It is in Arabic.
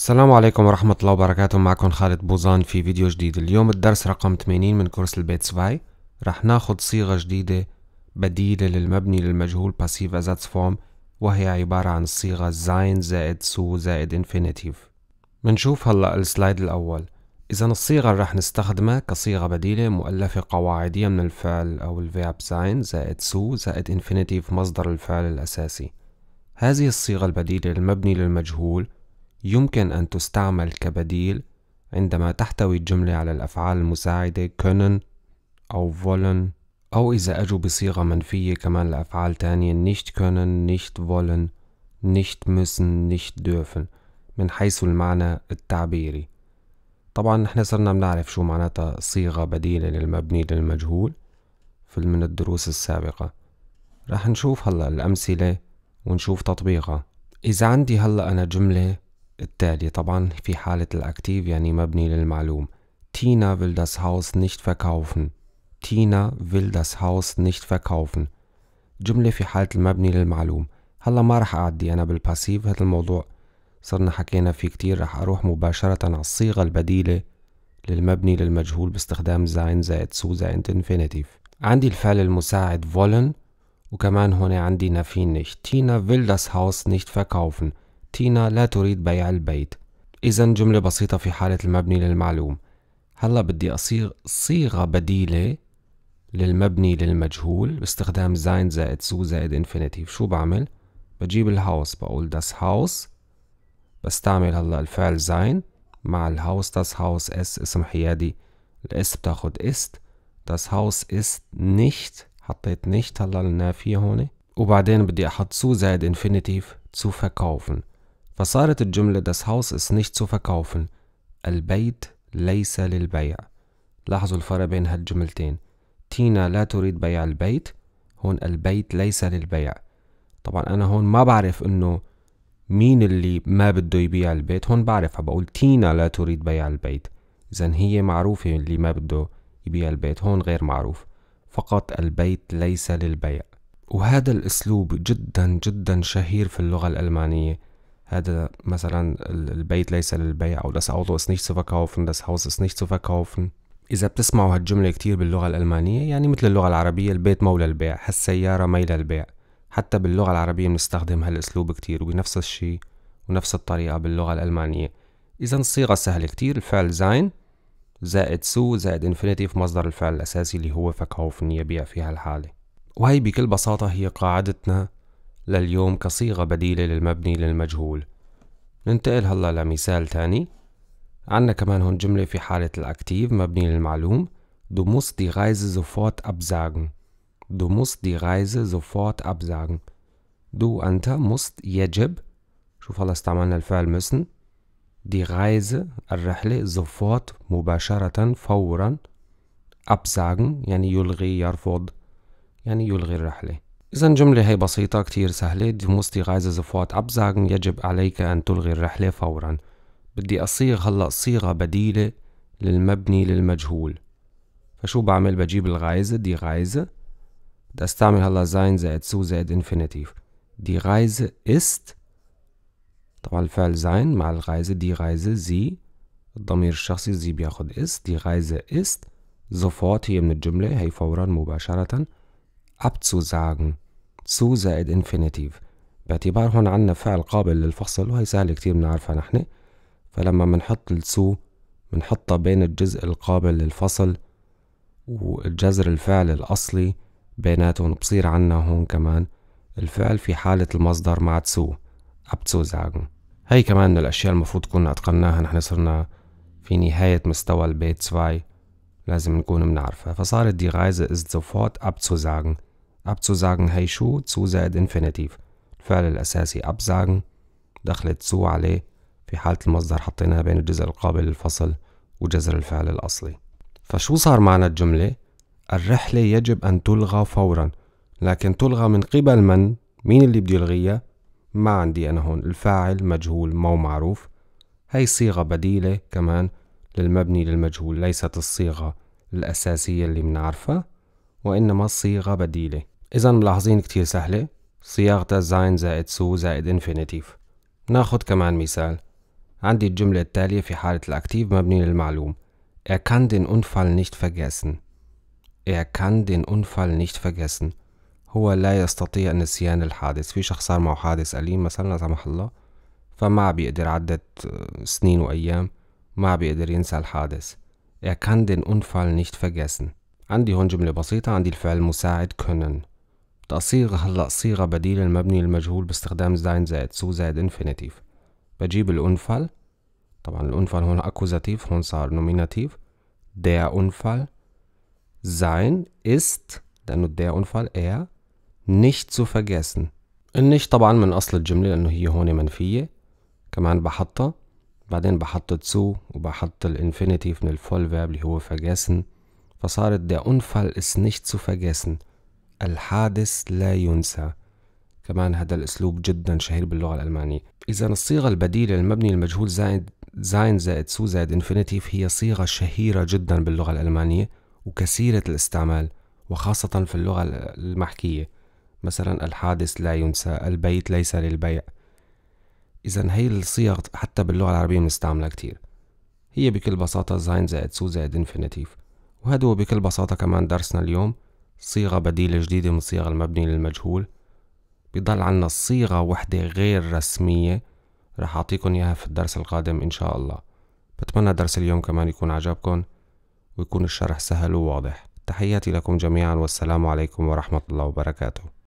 السلام عليكم ورحمة الله وبركاته معكم خالد بوزان في فيديو جديد اليوم الدرس رقم 80 من كورس البيت سباي رح ناخد صيغة جديدة بديلة للمبني للمجهول باسيف ازاتس فورم وهي عبارة عن الصيغة زاين زائد سو زائد انفينيتيف منشوف هلأ السلايد الأول إذا الصيغة اللي رح نستخدمها كصيغة بديلة مؤلفة قواعدية من الفعل أو الفيرب زاين زائد سو زائد انفينيتيف مصدر الفعل الأساسي هذه الصيغة البديلة المبني للمجهول يمكن أن تستعمل كبديل عندما تحتوي الجملة على الأفعال المساعدة können أو wollen أو إذا أجوا بصيغة منفية كمان لأفعال تانية nicht können nicht wollen nicht müssen nicht dürfen من حيث المعنى التعبيري طبعا نحن صرنا بنعرف شو معناتها صيغة بديلة للمبني للمجهول في من الدروس السابقة رح نشوف هلأ الأمثلة ونشوف تطبيقها إذا عندي هلأ أنا جملة التالي طبعا في حالة الأكتيف يعني مبني للمعلوم تينا will das Haus nicht verkaufen تينا will das Haus nicht verkaufen جملة في حالة المبني للمعلوم هلا ما رح أعدي أنا بالباسيف هذا الموضوع صرنا حكينا فيه كتير رح أروح مباشرة على الصيغة البديلة للمبني للمجهول باستخدام زين زائد سو زائد انفينيتيف عندي الفعل المساعد wollen وكمان هون عندي نفي nicht تينا will das Haus nicht verkaufen تينا لا تريد بيع البيت إذا جملة بسيطة في حالة المبني للمعلوم هلا بدي أصيغ صيغة بديلة للمبني للمجهول باستخدام زاين زائد سو زائد انفينيتيف شو بعمل؟ بجيب الهاوس بقول داس هاوس بستعمل هلا الفعل زاين مع الهاوس داس هاوس اس اسم حيادي الاس بتاخد است داس هاوس است نيشت حطيت نيشت هلا النافية هون وبعدين بدي أحط سو زائد انفينيتيف zu verkaufen فصارت الجملة Das Haus ist nicht zu verkaufen البيت ليس للبيع لاحظوا الفرق بين هالجملتين تينا لا تريد بيع البيت هون البيت ليس للبيع طبعا أنا هون ما بعرف إنه مين اللي ما بده يبيع البيت هون بعرف بقول تينا لا تريد بيع البيت إذا هي معروفة اللي ما بده يبيع البيت هون غير معروف فقط البيت ليس للبيع وهذا الأسلوب جدا جدا شهير في اللغة الألمانية هذا مثلا البيت ليس للبيع أو das Auto ist nicht zu verkaufen das Haus ist nicht zu verkaufen إذا بتسمعوا هالجملة كتير باللغة الألمانية يعني مثل اللغة العربية البيت مولى البيع هالسيارة مي البيع حتى باللغة العربية بنستخدم هالأسلوب كتير وبنفس الشي ونفس الطريقة باللغة الألمانية إذا الصيغة سهلة كتير الفعل زين زائد سو زائد انفينيتي في مصدر الفعل الأساسي اللي هو فكهوفن يبيع في هالحالة وهي بكل بساطة هي قاعدتنا لليوم كصيغة بديلة للمبني للمجهول ننتقل هلا لمثال تاني عنا كمان هون جملة في حالة الأكتيف مبني للمعلوم Du musst die Reise sofort absagen. Du musst die Reise sofort absagen. Du أنت musst يجب شوف هلا استعملنا الفعل müssen دي غايزة الرحلة زفوت مباشرة فورا أبزاغن يعني يلغي يرفض يعني يلغي الرحلة إذا جملة هي بسيطة كتير سهلة دي musst die Reise sofort يجب عليك أن تلغي الرحلة فورا بدي أصيغ هلأ صيغة بديلة للمبني للمجهول فشو بعمل بجيب الغايزة دي غايزة بدي أستعمل هلأ زين زائد سو زائد إنفينيتيف دي غايزة إست طبعا الفعل زين مع الغايزة دي غايزة زي الضمير الشخصي زي بياخد إست دي غايزة إست زفوات هي من الجملة هي فورا مباشرةً abzusagen zu زائد infinitive باعتبار هون عنا فعل قابل للفصل وهي سهلة كتير بنعرفها نحن فلما منحط السو منحطها بين الجزء القابل للفصل والجزر الفعل الأصلي بيناتهم بصير عنا هون كمان الفعل في حالة المصدر مع تسو abzusagen هي كمان من الأشياء المفروض كنا أتقناها نحن صرنا في نهاية مستوى البيت 2 لازم نكون بنعرفها فصارت غايزة Reise ist sofort abzusagen abzusagen شو to زائد infinitive الفعل الأساسي أبزاgen دخلت سو عليه في حالة المصدر حطيناها بين الجزر القابل للفصل وجذر الفعل الأصلي فشو صار معنا الجملة؟ الرحلة يجب أن تلغى فورا لكن تلغى من قبل من؟ مين اللي بده يلغيها؟ ما عندي أنا هون الفاعل مجهول مو معروف هاي صيغة بديلة كمان للمبني للمجهول ليست الصيغة الأساسية اللي منعرفها وإنما صيغة بديلة إذا ملاحظين كتير سهلة صياغتها زاين زائد سو زائد انفينيتيف ناخد كمان مثال عندي الجملة التالية في حالة الأكتيف مبني للمعلوم Er kann den Unfall nicht vergessen. Er kann den Unfall nicht vergessen. هو لا يستطيع نسيان الحادث في شخص صار معه حادث أليم مثلا لا سمح الله فما بيقدر عدت آه، سنين وأيام ما بيقدر ينسى الحادث Er kann den Unfall nicht vergessen. عندي هون جملة بسيطة عندي الفعل مساعد können تقصير هلأ صيغة بديل المبني للمجهول باستخدام زاين زائد سو زائد انفينيتيف بجيب الأنفال طبعا الأنفال هون أكوزاتيف هون صار نوميناتيف der أنفال sein ist لأنه der أنفال er nicht zu vergessen nicht طبعا من أصل الجملة لأنه هي هون منفية كمان بحطها بعدين بحط تسو وبحط الانفينيتيف من الفول فيرب اللي هو vergessen فصارت der أنفال ist nicht zu vergessen الحادث لا ينسى كمان هذا الأسلوب جدا شهير باللغة الألمانية إذا الصيغة البديلة المبني المجهول زائد زاين زائد سو زائد انفينيتيف هي صيغة شهيرة جدا باللغة الألمانية وكثيرة الاستعمال وخاصة في اللغة المحكية مثلا الحادث لا ينسى البيت ليس للبيع إذا هي الصيغ حتى باللغة العربية بنستعملها كتير هي بكل بساطة زاين زائد سو زائد انفينيتيف وهذا هو بكل بساطة كمان درسنا اليوم صيغة بديلة جديدة من صيغة المبني للمجهول بضل عنا صيغة وحدة غير رسمية رح أعطيكم إياها في الدرس القادم إن شاء الله بتمنى درس اليوم كمان يكون عجبكم ويكون الشرح سهل وواضح تحياتي لكم جميعا والسلام عليكم ورحمة الله وبركاته